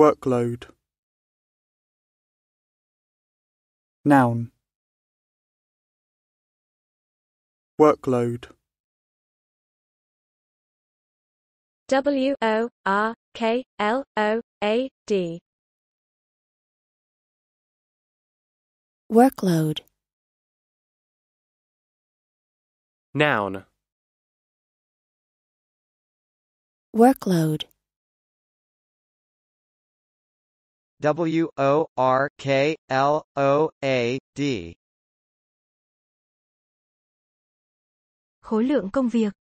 workload noun workload W O R K L O A D workload noun workload W O R K L O A D. Khối lượng công việc